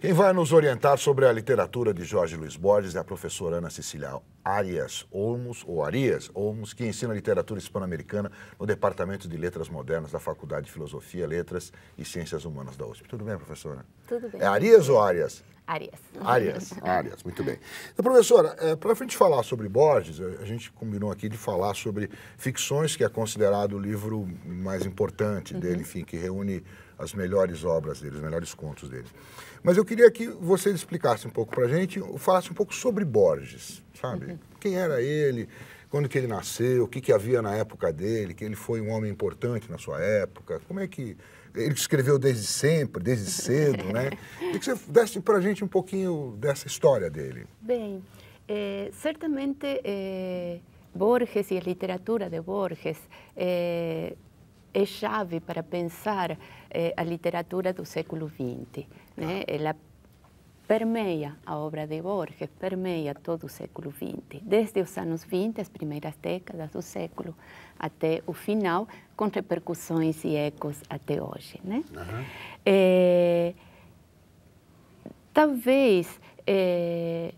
Quem vai nos orientar sobre a literatura de Jorge Luiz Borges é a professora Ana Cecília Arias Olmos, ou Arias Olmos, que ensina literatura hispano-americana no Departamento de Letras Modernas da Faculdade de Filosofia, Letras e Ciências Humanas da USP. Tudo bem, professora? Tudo bem. É Arias ou Arias? Arias. Arias, Arias, muito bem. Então, professora, é, eh, para a gente falar sobre Borges, eh, a gente combinou aqui de falar sobre Ficções, que é considerado o livro mais importante uhum. dele, uhum. enfim, que reúne as melhores obras dele, os melhores contos dele. Mas eu queria que você explicasse um pouco para a gente, falasse um pouco sobre Borges, sabe? Uhum. Quem era ele, quando que ele nasceu, o que, que havia na época dele, que ele foi um homem importante na sua época, como é que... Ele escreveu desde sempre, desde cedo, né? E que você desse para a gente um pouquinho dessa história dele. Bem, é, certamente... É... Borges e a literatura de Borges é, é chave para pensar é a literatura do século XX. Né? Tá. Ela permeia a obra de Borges, permeia todo o século XX, desde os anos 20, as primeiras décadas do século, até o final, com repercussões e ecos até hoje. Né? Uhum. É, talvez é,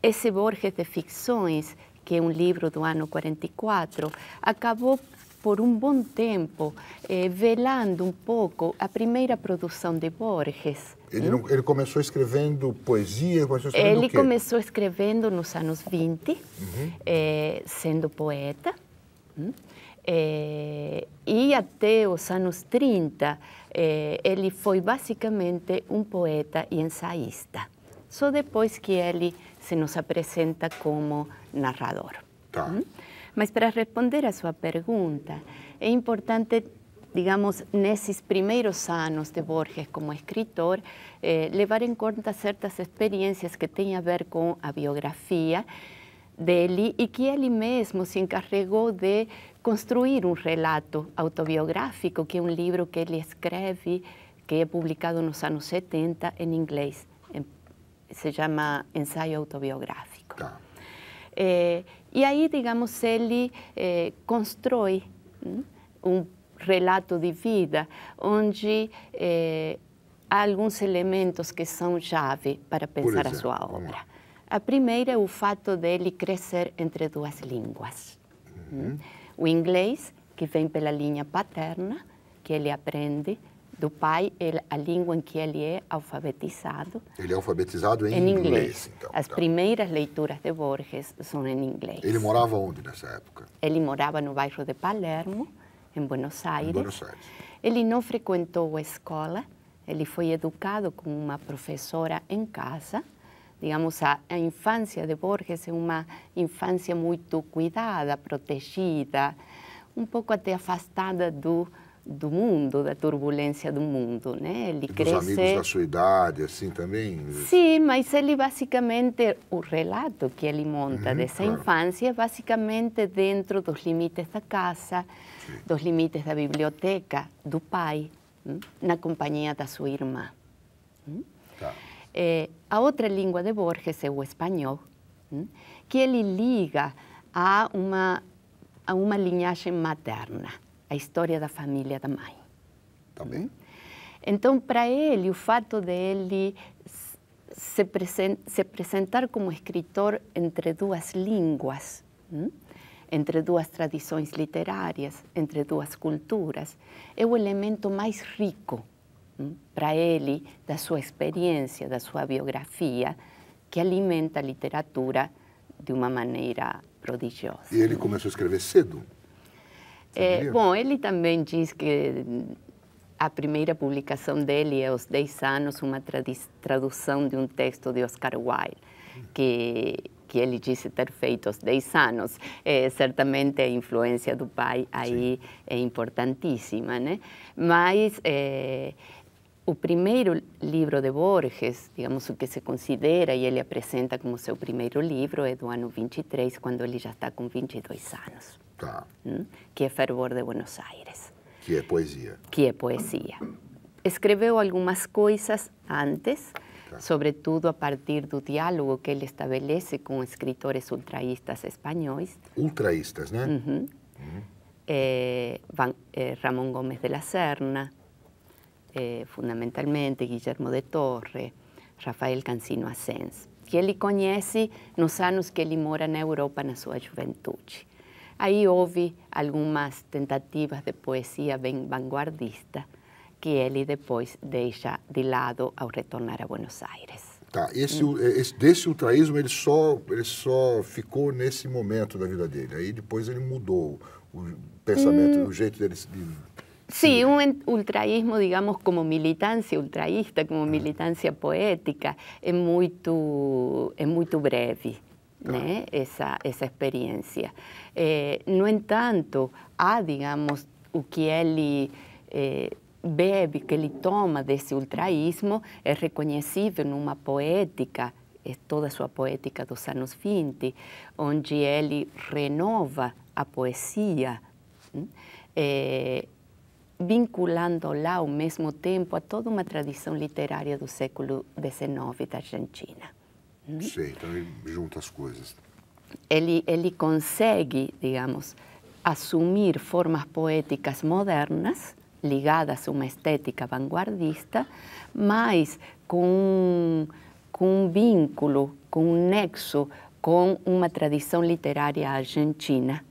esse Borges de Ficções, que é um livro do ano 44, acabou por um bom tempo eh, velando um pouco a primeira produção de Borges. Ele, não, ele começou escrevendo poesia? Começou escrevendo ele começou escrevendo nos anos 20, uhum. eh, sendo poeta. Hum? Eh, e até os anos 30, eh, ele foi basicamente um poeta e ensaísta. Só depois que ele se nos apresenta como narrador. Tá. Hum? Mas para responder a su pregunta, es importante digamos, esos primeros años de Borges como escritor, eh, levar en em cuenta experiencias experiencias que tienen a ver con la biografía de él e y que él mismo se encargó de construir un um relato autobiográfico, que es un um libro que él escribe, que es publicado en los años 70 en em inglés. Em, se llama Ensayo Autobiográfico. E aí, digamos, ele eh, constrói hum, um relato de vida onde eh, há alguns elementos que são chave para pensar exemplo, a sua obra. A primeira é o fato dele crescer entre duas línguas. Hum. Uhum. O inglês, que vem pela linha paterna, que ele aprende do pai, ele, a língua em que ele é alfabetizado. Ele é alfabetizado em, em inglês. inglês então, As tá. primeiras leituras de Borges são em inglês. Ele morava onde nessa época? Ele morava no bairro de Palermo, em Buenos Aires. Em Buenos Aires. Ele não frequentou a escola, ele foi educado com uma professora em casa. Digamos, a, a infância de Borges é uma infância muito cuidada, protegida, um pouco até afastada do do mundo, da turbulência do mundo, né? Ele e cresce... Dos amigos da sua idade, assim, também? Sim, mas ele basicamente, o relato que ele monta uhum, dessa claro. infância é basicamente dentro dos limites da casa, Sim. dos limites da biblioteca, do pai, hum, na companhia da sua irmã. Hum? Tá. É, a outra língua de Borges é o espanhol, hum? que ele liga a uma, a uma linhagem materna a história da família da mãe. Tá bem? Então, para ele, o fato de ele se, presen se apresentar como escritor entre duas línguas, hein? Hum? entre duas tradições literárias, entre duas culturas, é o elemento mais rico hum? para ele da sua experiência, da sua biografia, que alimenta a literatura de uma maneira prodigiosa. E ele começou a escrever cedo? É, bom, ele também diz que hum, a primeira publicação dele é aos 10 anos, uma tradução de um texto de Oscar Wilde, que que ele disse ter feito aos 10 anos. É, certamente a influência do pai aí Sim. é importantíssima, né? Mas é, o primeiro livro de Borges, digamos o que se considera e ele apresenta como seu primeiro livro, é do ano 23, quando ele já está com 22 anos. que es Fervor de Buenos Aires. Que es poesía. Que é poesia. Escreveu algunas cosas antes, sobre todo a partir del diálogo que él establece con escritores ultraístas españoles. Ultraístas, ¿no? Mm. Eh, eh, Ramón Gómez de la Serna, eh, fundamentalmente Guillermo de Torre, Rafael Cancino Asens, que ele conhece nos anos que él mora en Europa en su juventud. Aí houve algumas tentativas de poesia bem vanguardista que ele depois deixa de lado ao retornar a Buenos Aires. Tá, esse, hum. eh, esse, desse ultraísmo ele só, ele só ficou nesse momento da vida dele. Aí depois ele mudou o pensamento, hum. o jeito dele de... Sim, um ultraísmo, digamos, como militância ultraísta, como ah. militância poética, é muito, é muito breve essa, essa experiência. no ¿Eh? entanto, eh, a ah, digamos, o que ele bebe, que ele toma desse ultraísmo é reconhecido numa poética, é toda a sua poética dos anos 20, onde ele renova a poesia, ¿eh? vinculando lá ao mesmo tempo a toda uma tradição literária do século XIX da Argentina. Uhum. Sei, então ele junta as coisas. Ele, ele consegue, digamos, assumir formas poéticas modernas, ligadas a uma estética vanguardista, mas com, com um vínculo, com um nexo com uma tradição literária argentina.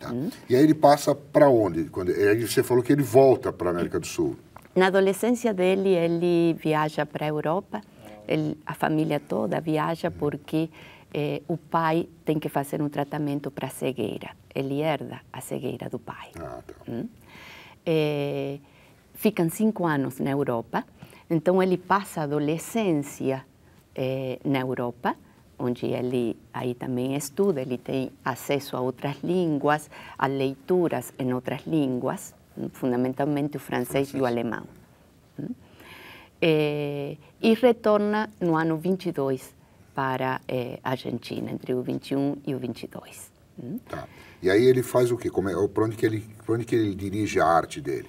Tá. Hum? E aí ele passa para onde? Quando, aí você falou que ele volta para a América do Sul. Na adolescência dele, ele viaja para a Europa ele, a família toda viaja porque eh, o pai tem que fazer um tratamento para cegueira. Ele herda a cegueira do pai. Ah, tá. hum? Eh, ficam cinco anos na Europa, então ele passa a adolescência eh, na Europa, onde ele aí também estuda, ele tem acesso a outras línguas, a leituras em outras línguas, fundamentalmente o francês. e o alemão. Eh, e retorna no ano 22 para eh, a Argentina, entre o 21 e o 22. Hum? Tá. E aí ele faz o quê? Como é, para, onde que ele, para onde que ele dirige a arte dele?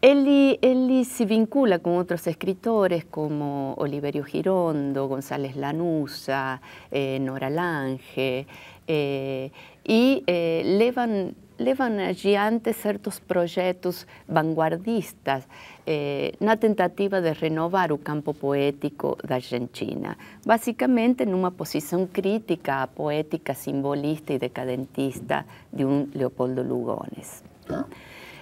Ele, ele se vincula com outros escritores como Oliverio Girondo, González Lanusa, eh, Nora Lange, e eh, eh, levam allí antes ciertos proyectos vanguardistas eh, la tentativa de renovar el campo poético de Argentina, en una posición crítica poética simbolista y decadentista de un Leopoldo Lugones.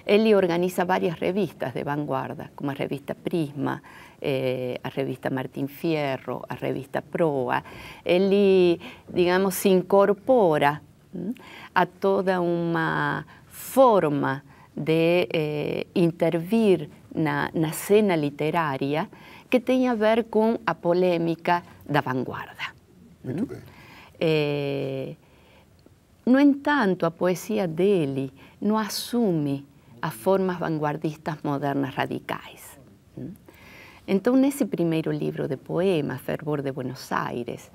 Él organiza varias revistas de vanguarda, como la revista Prisma, eh, la revista Martín Fierro, la revista Proa. Él, digamos, se incorpora a toda una forma de eh, intervir na, la cena literaria que tiene a ver con la polémica da vanguarda. vanguardia. Eh, no entanto, a poesia dele no asume a formas vanguardistas modernas radicais. Entonces ese primer libro de poemas, Fervor de Buenos Aires,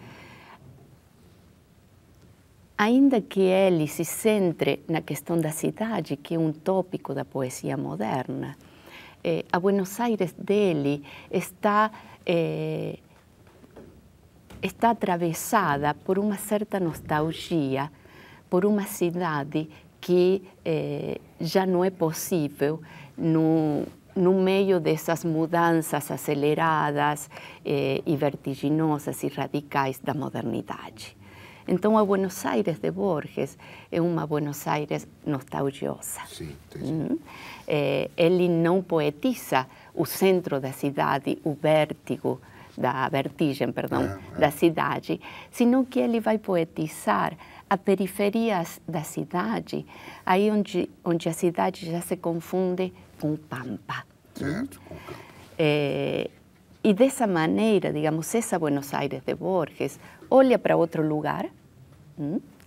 ainda que ele se centre na questão da cidade, que é um tópico da poesia moderna, eh, a Buenos Aires dele está eh, está atravessada por uma certa nostalgia, por uma cidade que eh, já não é possível no, no meio dessas mudanças aceleradas e vertiginosas e radicais da modernidade. Entonces, Buenos Aires de Borges es una Buenos Aires nostalgiosa. Sí, no ele poetiza o centro da ciudad, o vértigo, da vertigem, perdón, de ah, ah. da ciudad, sino que va a poetizar a periferia da ciudad aí ahí donde la ciudad ya se confunde con pampa. Certo, eh, e de esa manera, digamos, esa Buenos Aires de Borges, olha para otro lugar,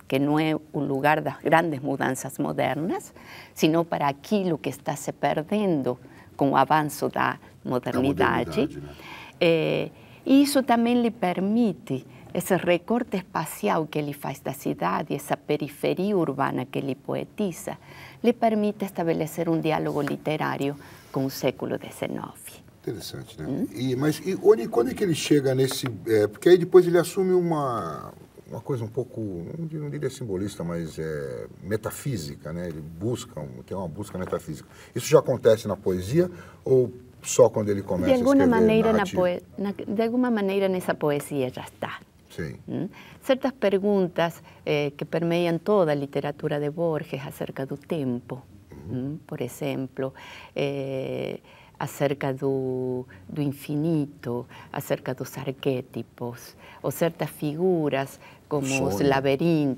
que no es un lugar de grandes mudanças modernas, sino para aquilo que está se perdendo con o avanço da modernidade. modernidad. Eh, y né? permite ese recorte espacial que ele faz da cidade, esa periferia urbana que le poetiza, le permite establecer un diálogo literario con o século XIX. Interessante, né? Hum? E, mas e onde, quando é que ele chega nesse... É, porque aí depois ele assume uma, uma coisa um pouco, não diria simbolista, mas é, metafísica, né? Ele busca, tem uma busca metafísica. Isso já acontece na poesia ou só quando ele começa de alguma a maneira na poe, na, De alguma maneira nessa poesia já está. Sim. Hum? Certas perguntas eh, que permeiam toda a literatura de Borges acerca do tempo, uhum. Hum? por exemplo. Eh, acerca do, infinito, acerca dos arquétipos, o certas figuras como los os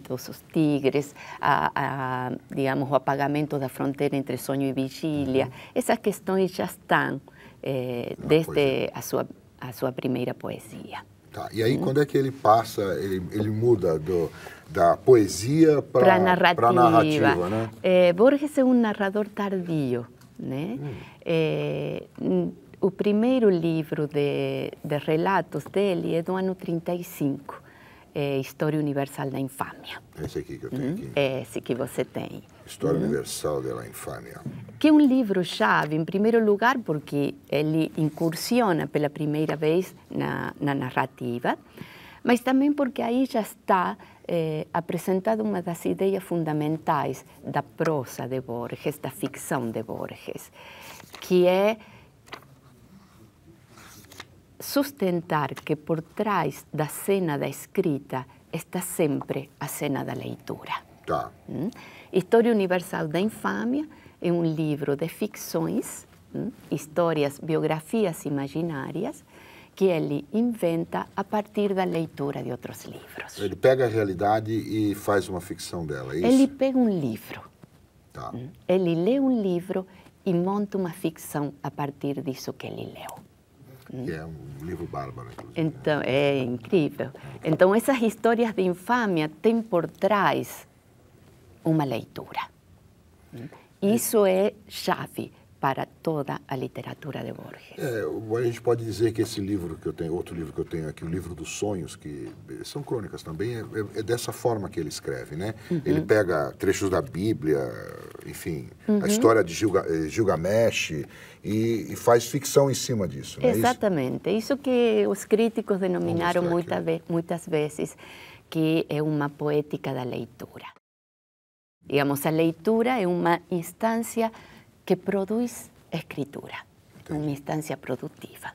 los os tigres, a, digamos, o apagamento da fronteira entre sonho e vigilia. Esas Essas questões já estão eh, desde a sua, a sua primeira poesia. Tá. E que ele pasa, ele, muda do, da poesia para a narrativa? Eh, Borges é um narrador tardio. né? Hum. É, o primeiro livro de, de, relatos dele é do ano 35, é História Universal da Infâmia. Esse aqui que eu tenho hum? aqui. É esse que você tem. História hum? Universal da Infâmia. Que é um livro-chave, em primeiro lugar, porque ele incursiona pela primeira vez na, na narrativa, mas também porque aí já está eh, apresentado uma das ideias fundamentais da prosa de Borges, da ficção de Borges, que é sustentar que por trás da cena da escrita está sempre a cena da leitura. Tá. Hum? ¿Mm? História Universal da Infâmia é um livro de ficções, hum? ¿Mm? histórias, biografias imaginárias, que ele inventa a partir da leitura de outros livros. Ele pega a realidade e faz uma ficção dela, é isso? Ele pega um livro. Tá. Hum? Ele lê um livro e monta uma ficção a partir disso que ele leu. Hum? Que é um livro bárbaro, inclusive. Então, é incrível. Então, essas histórias de infâmia têm por trás uma leitura. Hum? É. Isso é chave para toda a literatura de Borges. É, a gente pode dizer que esse livro que eu tenho, outro livro que eu tenho aqui, o livro dos sonhos, que eh, são crônicas também, é, é, é dessa forma que ele escreve, né? Uhum. Ele pega trechos da Bíblia, enfim, uhum. a história de Gilga, eh, Gilgamesh e, e, faz ficção em cima disso, né? Exatamente, isso, isso que os críticos denominaram muita ve muitas vezes que é uma poética da leitura. Digamos, a leitura é uma instância que produz escritura, Entendi. uma instância produtiva.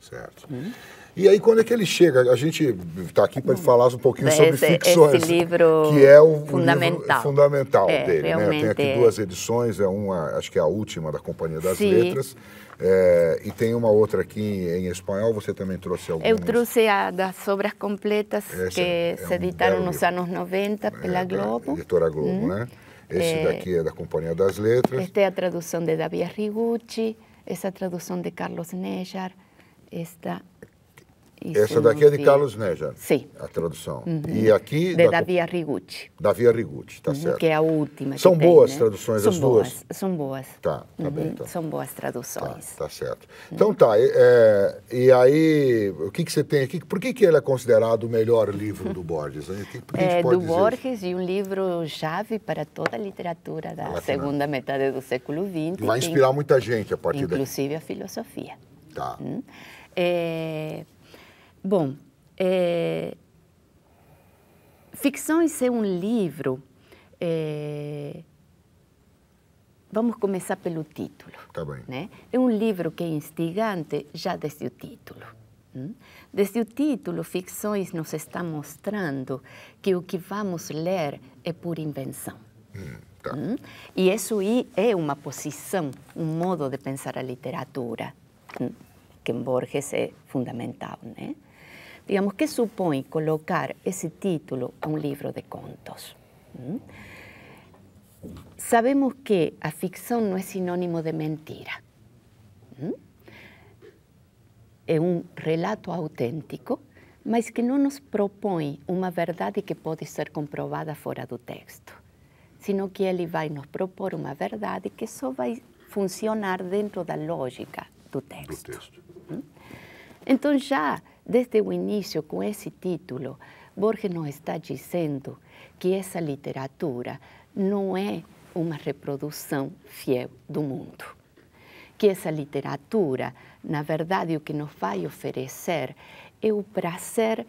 Certo. Hum? E aí, quando é que ele chega? A gente está aqui para falar um pouquinho esse, sobre ficções. Esse livro que é o fundamental, livro é fundamental é, dele. Né? Tem aqui duas edições, é uma, acho que é a última da Companhia das Sim. Letras. É, e tem uma outra aqui em, espanhol, você também trouxe algumas? Eu trouxe a das obras completas que é, se editaram nos livro. anos 90 pela é, Globo. Editora Globo, hum. né? Esse é, daqui é da Companhia das Letras. Esta é a tradução de Davi Arrigucci, essa é a tradução de Carlos Nejar, esta isso Essa daqui é de vi. Carlos Neja. Sim. A tradução. Uhum. E aqui. De da, Davia Davi Davia Rigucci, tá uhum, certo. Que é a última. São boas tem, né? traduções são as boas, duas? São boas. Tá, tá uhum, bem. Tá. São boas traduções. Tá, tá certo. Uhum. Então tá. É, e aí, o que, que você tem aqui? Por que, que ele é considerado o melhor livro do Borges? Que, que é, do Borges e um livro chave para toda a literatura da Latina. segunda metade do século XX. Vai inspirar muita gente a partir Inclusive Inclusive a filosofia. Tá. Hum? É, Bom, é... ficção em ser um livro. É... Vamos começar pelo título. Tá bem. Né? É um livro que é instigante já desde o título. Hum? Desde o título, Ficções nos está mostrando que o que vamos ler é por invenção. Hum, tá. Hum? E isso é uma posição, um modo de pensar a literatura, hum? que em Borges é fundamental, né? Digamos, ¿qué supone colocar ese título a un libro de contos? ¿Mm? Sabemos que ficción no es sinónimo de mentira. ¿Mm? Es un relato auténtico, pero que no nos propone una verdad que puede ser comprobada fuera del texto, sino que él va nos propone una verdad que solo va a funcionar dentro de la lógica del texto. ¿Mm? Entonces ya Desde o início, com esse título, Borges nos está dizendo que essa literatura não é uma reprodução fiel do mundo. Que essa literatura, na verdade, o que nos vai oferecer é o prazer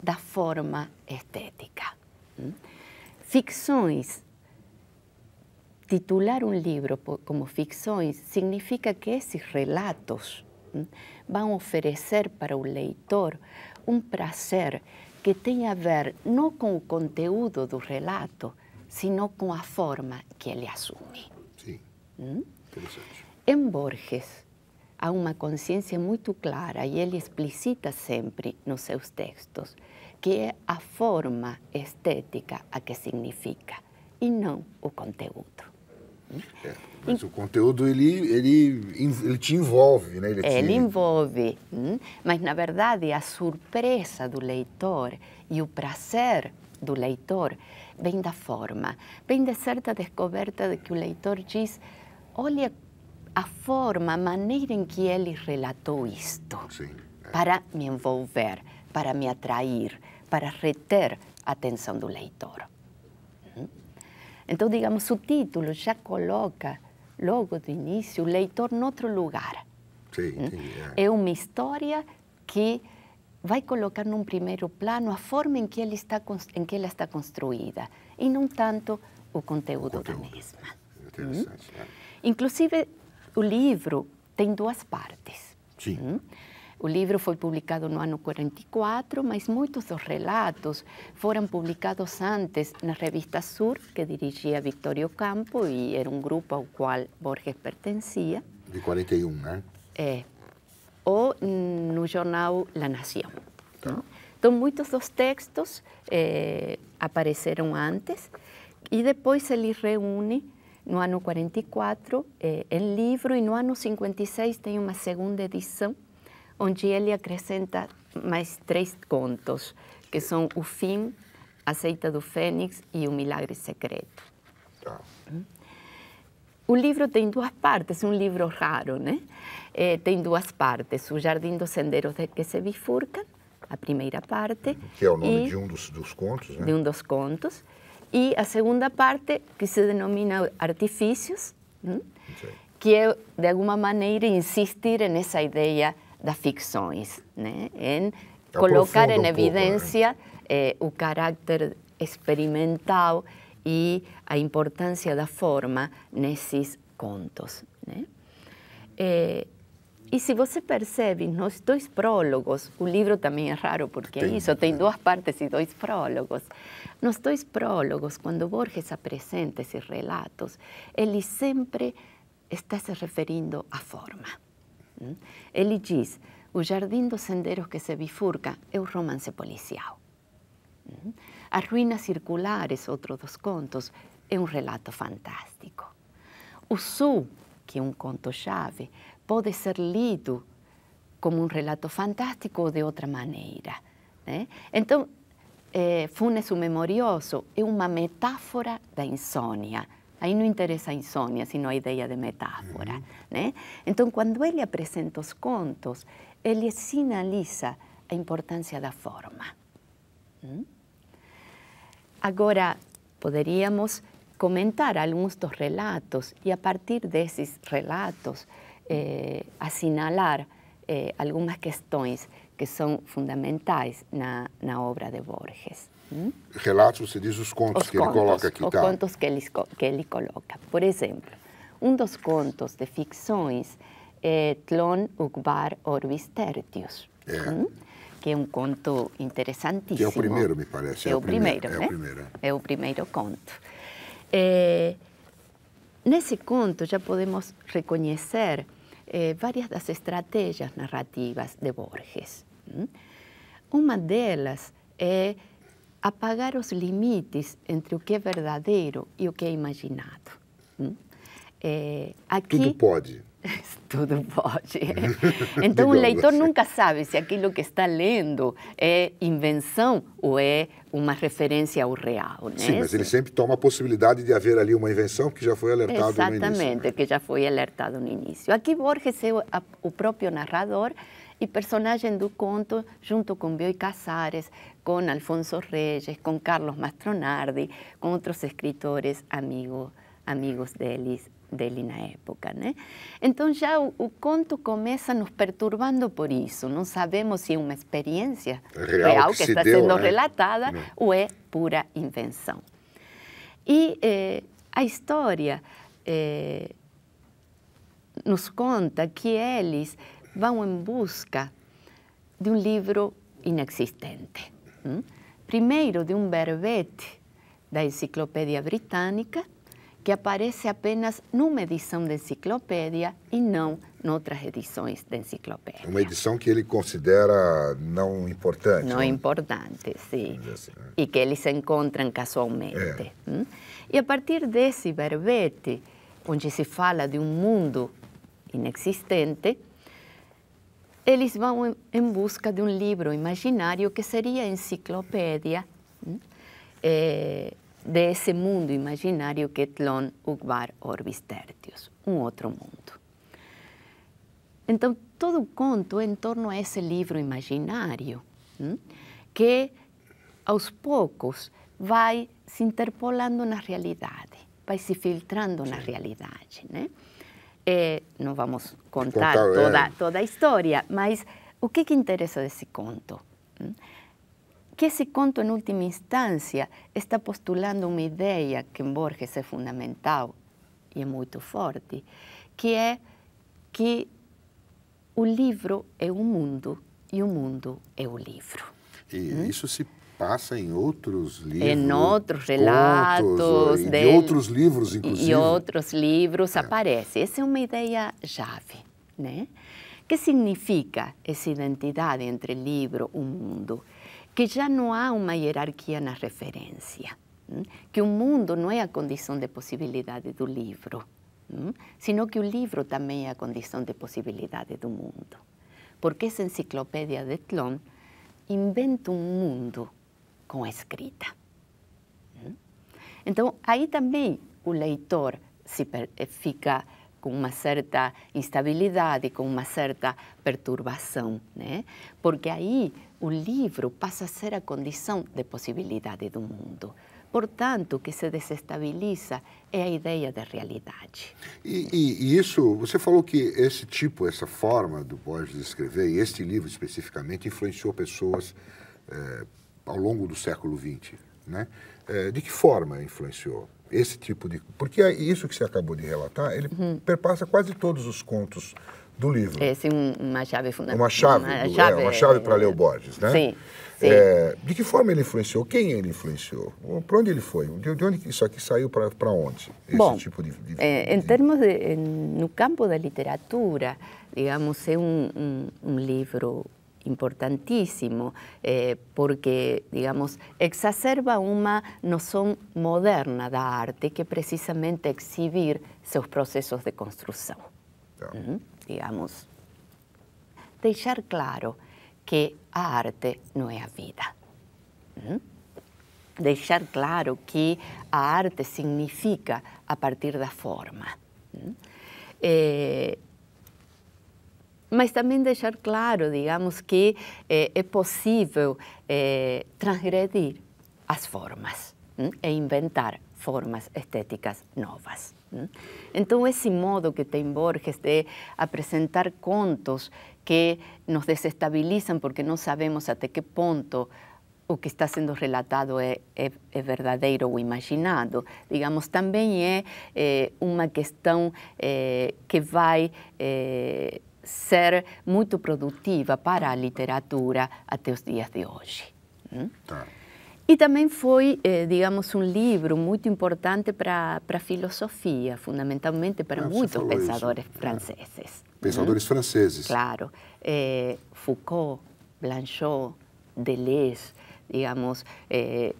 da forma estética. Hum? Ficções. Titular um livro como Ficções significa que esses relatos hum, van a ofrecer para un leitor un placer que tenga a ver no con el contenido del relato, sino con la forma que él asume. ¿Mm? En Borges, hay una conciencia muy clara, y él explicita siempre en sus textos, que es a forma estética a que significa, y no el contenido. É, mas o conteúdo ele, ele, ele te envolve, né? Ele, te... ele envolve, hum? mas na verdade a surpresa do leitor e o prazer do leitor vem da forma, vem de certa descoberta de que o leitor diz: olha a forma, a maneira em que ele relatou isto, Sim, é. para me envolver, para me atrair, para reter a atenção do leitor. Então, digamos, o título já coloca logo do início o leitor noutro lugar. Sim, ¿Mm? sim é. é uma história que vai colocar num primeiro plano a forma em que, ele está, em que ela está construída e não tanto o conteúdo, o conteúdo. da mesma. Interessante. Hum? ¿Mm? É. Inclusive, o livro tem duas partes. Sim. ¿Mm? Hum? O livro foi publicado no ano 44, mas muitos dos relatos foram publicados antes na revista Sur, que dirigia Victorio Campo e era um grupo ao qual Borges pertencia. De 41, né? É. Ou mm, no jornal La Nación. Tá. Então, muitos dos textos eh, apareceram antes e depois ele reúne no ano 44 eh, em livro e no ano 56 tem uma segunda edição onde ele acrescenta mais três contos, que são O Fim, A Seita do Fênix e O Milagre Secreto. Tá. O livro tem duas partes, um livro raro, né? É, tem duas partes, O Jardim dos Sendeiros que se bifurcam, a primeira parte. Que é o nome e, de um dos, dos contos, né? De um dos contos. E a segunda parte, que se denomina Artifícios, que é, de alguma maneira, insistir nessa ideia de ficciones, en colocar en ¿eh? evidencia el eh, carácter experimental y la experimental de a importancia da forma nesses contos. Né? Eh, si y se você percebe, nos dos prólogos, el libro también es raro porque hizo tiene dos partes y dos prólogos. No dos prólogos, cuando Borges apresenta esos relatos, él siempre está se refiriendo a forma. Ele ¿Mm? diz: O Jardim dos Sendeiros que se bifurca é o romance policial. ¿Mm? As Ruínas Circulares, outro dos contos, é um relato fantástico. O Sul, que é um conto-chave, pode ser lido como um relato fantástico ou de outra maneira. Né? ¿eh? Então, é, eh, Funes o Memorioso é uma metáfora da insônia, Ahí no interesa insonia, sino idea de metáfora. ¿eh? Entonces, cuando él presenta presenta los él contos, ele sinaliza importancia de la forma. Ahora, podríamos comentar comentar de los relatos y, a partir de esos relatos, eh, eh algunas eh, que son fundamentales en la obra de Borges. Hum? Relatos, você diz os contos os que contos, ele coloca aqui, os tá? contos que ele, que ele coloca. Por exemplo, um dos contos de ficções é Tlon Ugbar Orbis Tertius, é. Hum? que é um conto interessantíssimo. Que é o primeiro, me parece. É, é o primeiro, primeiro né? É o né? primeiro. É. é o primeiro conto. É, nesse conto já podemos reconhecer é, várias das estratégias narrativas de Borges. Hum? Uma delas é apagar os limites entre o que é verdadeiro e o que é imaginado. É, aqui, tudo pode. tudo pode. então, o leitor assim. nunca sabe se aquilo que está lendo é invenção ou é uma referência ao real. Né? Sim, mas ele sempre toma a possibilidade de haver ali uma invenção que já foi alertado Exatamente, no início. Exatamente, que já foi alertado no início. Aqui Borges é o próprio narrador y personajes do conto junto con Bioy Casares, con Alfonso Reyes, con Carlos Mastronardi, con otros escritores amigos, de él en la época, Entonces, ya já o, conto começa nos perturbando por eso. No sabemos si es una experiencia real, que, está siendo ¿eh? relatada o es pura invención. Y eh, la historia eh, nos conta que ellos vão em busca de um livro inexistente. Hum? Primeiro, de um verbete da Enciclopédia Britânica, que aparece apenas numa edição da enciclopédia e não noutras edições da enciclopédia. Uma edição que ele considera não importante. Não, é não? Né? importante, sim. Assim, né? E que eles encontram casualmente. É. Hum? E a partir desse verbete, onde se fala de um mundo inexistente, eles vão em busca de um livro imaginário que seria a enciclopédia é, hum, eh, desse mundo imaginário que é Tlon Ukbar Orbis Tertius, um outro mundo. Então, todo o conto é em torno a esse livro imaginário, hum, que aos poucos vai se interpolando na realidade, vai se filtrando na realidade, né? É, não vamos contar, contar é. toda, é. toda a história, mas o que, que interessa desse conto? Hum? Que esse conto, em última instância, está postulando uma ideia que em Borges é fundamental e é muito forte, que é que o livro é o mundo e o mundo é o livro. E hum? isso se passa em outros livros. Em outros relatos. Contos, de outros livros, inclusive. E outros livros é. aparece. Essa é uma ideia chave, né? que significa essa identidade entre livro e mundo? Que já não há uma hierarquia na referência. Hum? Que o mundo não é a condição de possibilidade do livro, hum? sino que o livro também é a condição de possibilidade do mundo. Porque essa enciclopédia de Tlon inventa um mundo com a escrita. Hum? Então, aí também o leitor se eh, fica com uma certa instabilidade, com uma certa perturbação, né? Porque aí o livro passa a ser a condição de possibilidade do mundo. Portanto, o que se desestabiliza é a ideia da realidade. E, e, e, isso, você falou que esse tipo, essa forma do Borges escrever, e este livro especificamente, influenciou pessoas é, ao longo do século XX. Né? É, de que forma influenciou esse tipo de. Porque é isso que você acabou de relatar, ele uhum. perpassa quase todos os contos do livro. Esse é uma chave fundamental. Uma chave, uma, chave, é, para é, Leo Borges, né? Sim. É, sim. É, de que forma ele influenciou? Quem ele influenciou? Para onde ele foi? De, onde isso aqui saiu para onde? Esse Bom, tipo de, de, é, em termos de, no campo da literatura, digamos, é um, um, um livro importantísimo, eh, porque, digamos, exacerba uma son moderna da arte que precisamente exhibir sus procesos de construcción, Digamos, Dejar claro que arte no es vida. Dejar claro que arte significa a partir la forma mas también dejar claro, digamos, que eh, es posible eh, transgredir las formas e inventar formas estéticas novas. Entonces, Então, modo que te Borges de apresentar contos que nos desestabilizan porque no sabemos hasta qué punto o que está siendo relatado es verdadero o imaginado. Digamos, también es eh, una uma questão que va ser muito produtiva para a literatura até os dias de hoje. Hum? Tá. E também foi, eh, digamos, um livro muito importante para a filosofia, fundamentalmente para ah, muitos pensadores isso. É. franceses. É. Pensadores hum? franceses. Claro. Eh, Foucault, Blanchot, Deleuze, digamos, eh,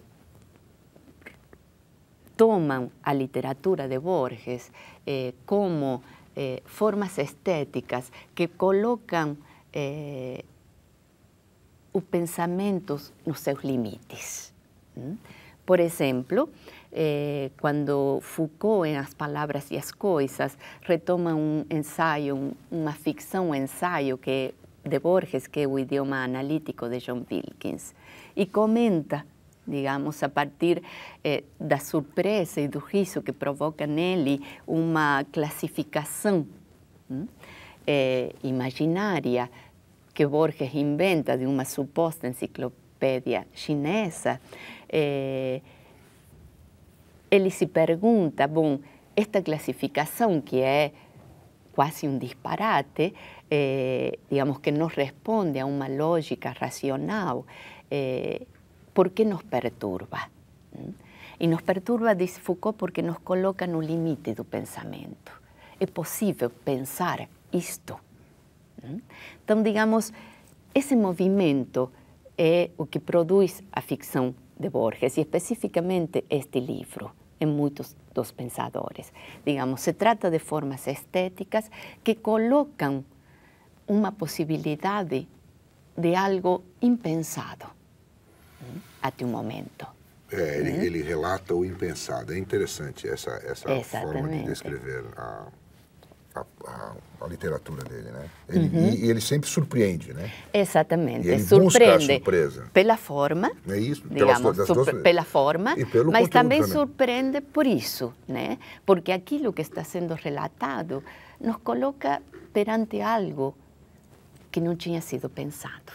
tomam a literatura de Borges eh, como Eh, formas estéticas que colocan eh, o pensamientos sus límites. Por ejemplo, eh, cuando Foucault, en Las palabras y las cosas retoma un ensayo, una ficción un ensayo que de Borges, que es el idioma analítico de John Wilkins, y comenta digamos, a partir eh, de la sorpresa y del riso que provoca en él y una eh, imaginaria que Borges inventa de una supuesta enciclopedia chinesa, Él eh, se pregunta, bueno, esta clasificación que es casi un disparate, eh, digamos que no responde a una lógica racional, ¿Por qué nos perturba? ¿Mm? Y nos perturba, dice Foucault, porque nos coloca en un límite del pensamiento. Es posible pensar esto. ¿Mm? Entonces, digamos, ese movimiento es eh, lo que produce la ficción de Borges y específicamente este libro, en muchos dos pensadores. Digamos, se trata de formas estéticas que colocan una posibilidad de algo impensado. ¿Mm? até o momento. É, ele, hum? ele relata o impensado. É interessante essa, essa forma de descrever a, a, a, a, literatura dele, né? Ele, uhum. e, e, ele sempre surpreende, né? Exatamente. E ele surpreende busca a surpresa. pela forma, é isso, digamos, pelas, duas, pela forma, mas também, também, surpreende por isso, né? Porque aquilo que está sendo relatado nos coloca perante algo que não tinha sido pensado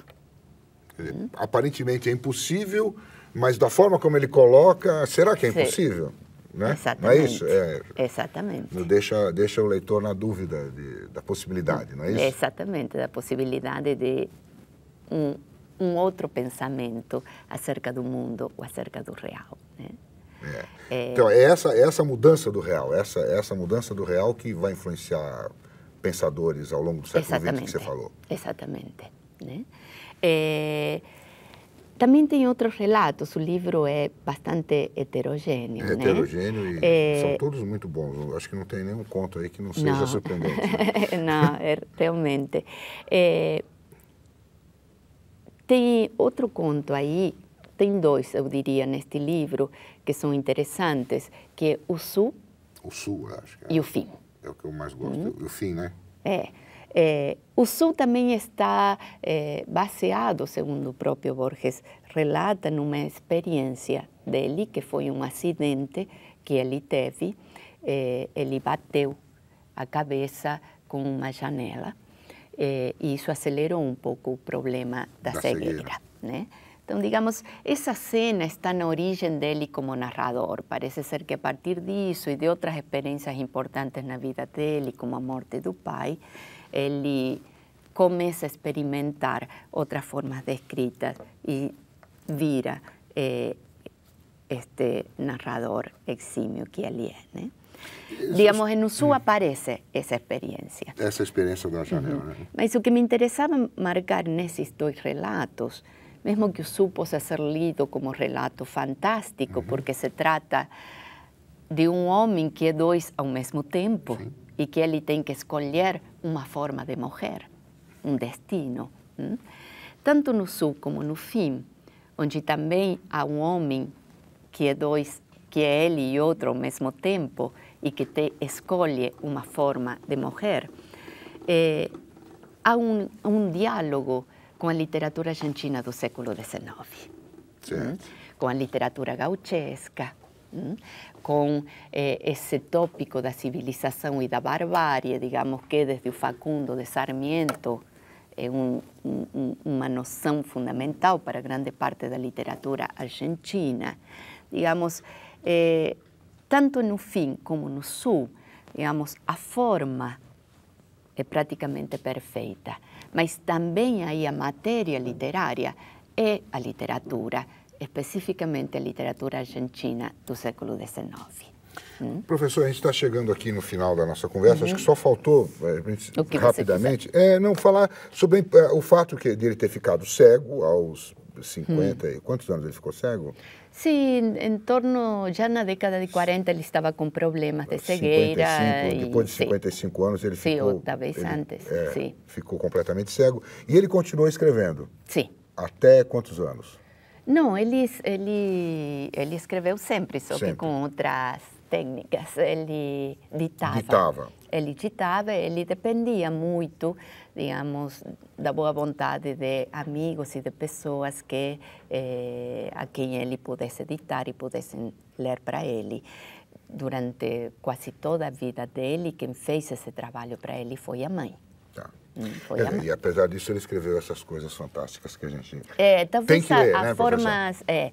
aparentemente é impossível, mas da forma como ele coloca, será que é impossível? Sim. Né? Não é isso? É, Exatamente. Deixa, deixa o leitor na dúvida de, da possibilidade, não é isso? Exatamente, da possibilidade de um, um outro pensamento acerca do mundo ou acerca do real. Né? É. É... Então, é essa, é essa mudança do real, essa, essa mudança do real que vai influenciar pensadores ao longo do século XX que você falou. Exatamente. Né? É... Eh, Também tem outros relatos, o livro é bastante heterogêneo. É né? heterogêneo e eh, é... são todos muito bons. Acho que não tem nenhum conto aí que não seja não. surpreendente. Né? não, é, realmente. É... Eh, tem outro conto aí, tem dois, eu diria, neste livro, que são interessantes, que é o Sul. O Sul, acho que é. E o Fim. É o que eu mais gosto, hum. o Fim, né? É. Usú o Sul está eh, baseado, segundo o próprio Borges, relata experiencia de dele, que fue un accidente que ele teve. Eh, Él ele bateu a cabeza con una janela eh, y eso aceleró un poco o problema de la cegueira. ¿eh? Entonces, Né? Então, digamos, essa cena está na origem dele como narrador. Parece ser que a partir disso y de otras experiencias importantes en la vida de dele, como a morte do pai, él comienza a experimentar otras formas de escritas y vira eh, este narrador eximio que él ¿eh? Digamos, en Usú aparece esa experiencia. Esa experiencia de la Uh pero Eso que me interesaba marcar nesses dos relatos, mesmo que Usú pueda ser lido como relato fantástico, porque se trata de un hombre que es dos al mismo tiempo. e que ele tem que escolher uma forma de morrer, um destino. Hum? Tanto no sul como no fim, onde também há um homem que é dois, que é ele e outro ao mesmo tempo e que te escolhe uma forma de morrer, é, eh, há um, um diálogo com a literatura argentina do século XIX, hum? com a literatura gauchesca, hum? com eh, esse tópico da civilização e da barbárie, digamos que desde o Facundo de Sarmiento é um, um, uma noção fundamental para grande parte da literatura argentina. Digamos, eh, tanto no fim como no sul, digamos, a forma é praticamente perfeita, mas também aí a matéria literária é a literatura especificamente a literatura argentina do século XIX. Hum? Professor, a gente está chegando aqui no final da nossa conversa. Uhum. Acho que só faltou eh, gente, rapidamente é, não falar sobre é, o fato que, dele ter ficado cego aos 50. Hum. Quantos anos ele ficou cego? Sim, em torno, já na década de 40 ele estava com problemas de cegueira. 55, e, depois de 55 sim. anos ele ficou... Sim, outra talvez ele, antes, é, sim. Ficou completamente cego e ele continuou escrevendo. Sim. Até quantos anos? Não, ele, ele, ele escreveu sempre, só sempre. que com outras técnicas. Ele ditava. ditava. Ele ditava, ele dependia muito, digamos, da boa vontade de amigos e de pessoas que, eh, a quem ele pudesse ditar e pudessem ler para ele. Durante quase toda a vida dele, quem fez esse trabalho para ele foi a mãe. Hum, é, e apesar disso, ele escreveu essas coisas fantásticas que a gente é, talvez tem que ler, a, né, formas, é,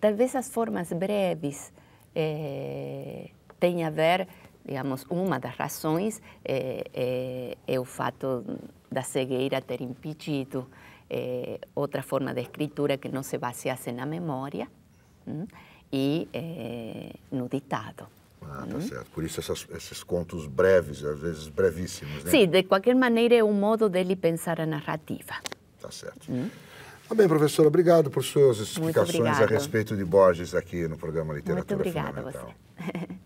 Talvez as formas breves é, tenham a ver, digamos, uma das razões é, é, é o fato da cegueira ter impedido é, outra forma de escritura que não se baseasse na memória hum, e é, no ditado. Ah, tá uhum. certo. Por isso essas, esses contos breves, às vezes brevíssimos, né? Sim, de qualquer maneira é um modo dele pensar a narrativa. Tá certo. Hum? Tá bem, professora, obrigado por suas explicações a respeito de Borges aqui no programa Literatura Muito obrigada Fundamental. Você.